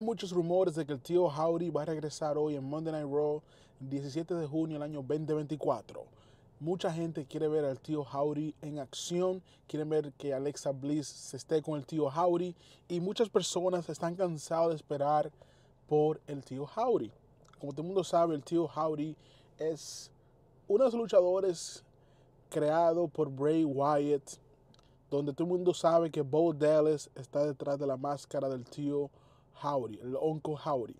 Muchos rumores de que el tío Howdy va a regresar hoy en Monday Night Raw, 17 de junio del año 2024. Mucha gente quiere ver al tío Howdy en acción, quieren ver que Alexa Bliss se esté con el tío Howdy y muchas personas están cansadas de esperar por el tío Howdy. Como todo el mundo sabe, el tío Howdy es uno de los luchadores creado por Bray Wyatt, donde todo el mundo sabe que Bo Dallas está detrás de la máscara del tío Howdy. Howdy, el onco Howdy.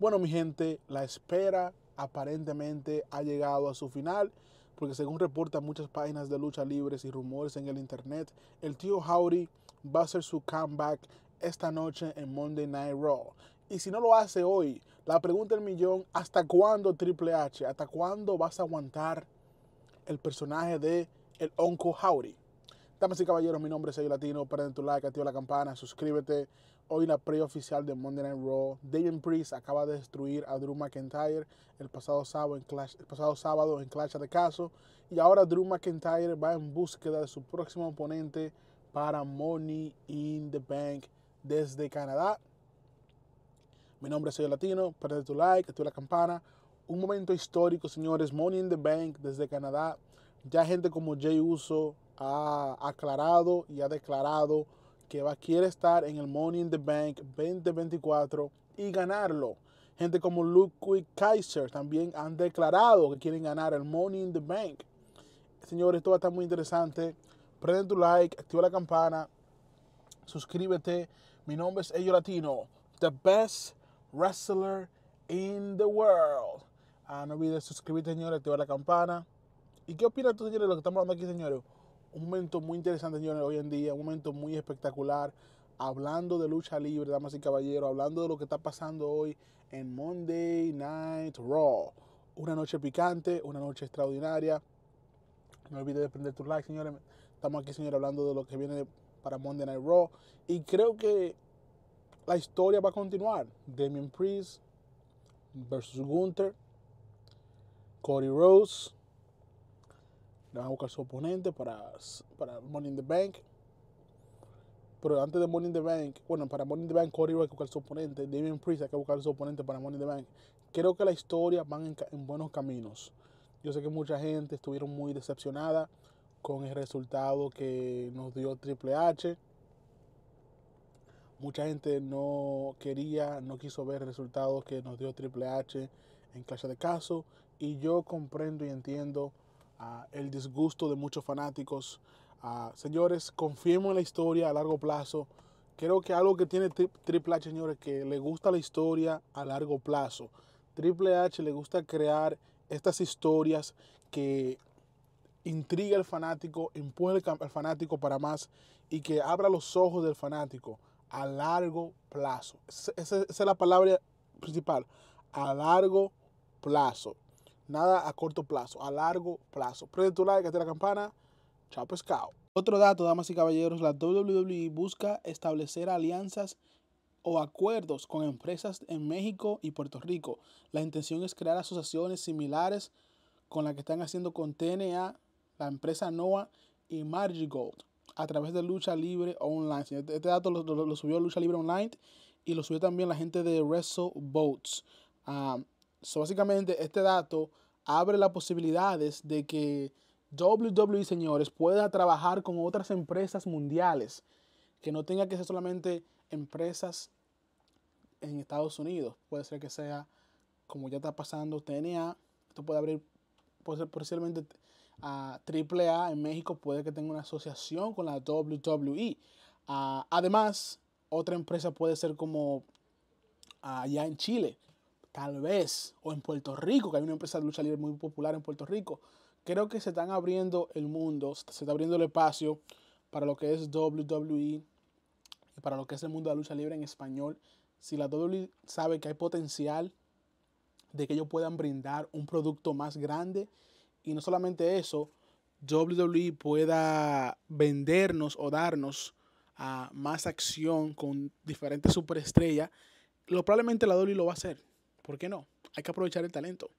Bueno, mi gente, la espera aparentemente ha llegado a su final, porque según reportan muchas páginas de lucha libres y rumores en el internet, el tío Howdy va a hacer su comeback esta noche en Monday Night Raw. Y si no lo hace hoy, la pregunta del millón, ¿hasta cuándo Triple H? ¿Hasta cuándo vas a aguantar el personaje de el Onco Howdy? Damas y caballeros, mi nombre es Ayo Latino. Prende tu like, activa la campana, suscríbete. Hoy la pre-oficial de Monday Night Raw. Damien Priest acaba de destruir a Drew McIntyre el pasado sábado en Clash, el pasado sábado en de Caso. Y ahora Drew McIntyre va en búsqueda de su próximo oponente para Money in the Bank desde Canadá. Mi nombre es Ayo Latino. Prende tu like, activa la campana. Un momento histórico, señores. Money in the Bank desde Canadá. Ya gente como Jay Uso, ha aclarado y ha declarado que va, quiere estar en el Money in the Bank 2024 y ganarlo. Gente como Luke Kaiser también han declarado que quieren ganar el Money in the Bank. Señores, esto va a estar muy interesante. Prenden tu like, activa la campana, suscríbete. Mi nombre es Ello Latino, the best wrestler in the world. Ah, no olvides suscribirte, señores, activar la campana. ¿Y qué opinas tú, señores, de lo que estamos hablando aquí, señores? un momento muy interesante, señores, hoy en día, un momento muy espectacular, hablando de lucha libre, damas y caballeros, hablando de lo que está pasando hoy en Monday Night Raw. Una noche picante, una noche extraordinaria. No olvides de prender tus like, señores. Estamos aquí, señores, hablando de lo que viene para Monday Night Raw. Y creo que la historia va a continuar. Damien Priest versus Gunther, Cody Rose a buscar su oponente para, para Money in the Bank. Pero antes de Money in the Bank, bueno, para Money in the Bank, Cody va a buscar su oponente. Damien Priest hay que buscar su oponente para Money in the Bank. Creo que la historia van en, buenos caminos. Yo sé que mucha gente estuvieron muy decepcionada con el resultado que nos dio Triple H. Mucha gente no quería, no quiso ver el resultado que nos dio Triple H en Clash de Caso. Y yo comprendo y entiendo el disgusto de muchos fanáticos. Ah, señores, confiemos en la historia a largo plazo. Creo que algo que tiene Triple H, señores, que le gusta la historia a largo plazo. Triple H le gusta crear estas historias que intriga al fanático, empuja al fanático para más y que abra los ojos del fanático a largo plazo. esa es la palabra principal, a largo plazo. Nada a corto plazo, a largo plazo. Prende tu like, activa la campana. Chao pescado. Otro dato, damas y caballeros, la WWE busca establecer alianzas o acuerdos con empresas en México y Puerto Rico. La intención es crear asociaciones similares con la que están haciendo con TNA, la empresa NOAA y Gold. a través de Lucha Libre Online. Este, este dato lo, subió Lucha Libre Online y lo subió también la gente de Wrestle Boats. Ah, básicamente, este dato abre las posibilidades de que WWE, señores, pueda trabajar con otras empresas mundiales, que no tenga que ser solamente empresas en Estados Unidos. Puede ser que sea, como ya está pasando, TNA, esto puede abrir puede ser posiblemente ah, a AAA en México, puede que tenga una asociación con la WWE. Ah, además, otra empresa puede ser como ah, allá en Chile, tal vez, o en Puerto Rico, que hay una empresa de lucha libre muy popular en Puerto Rico, creo que se están abriendo el mundo, se está abriendo el espacio para lo que es WWE y para lo que es el mundo de la lucha libre en español. Si la WWE sabe que hay potencial de que ellos puedan brindar un producto más grande y no solamente eso, WWE pueda vendernos o darnos ah, más acción con diferentes superestrellas, lo, probablemente la WWE lo va a hacer. ¿Por qué no? Hay que aprovechar el talento.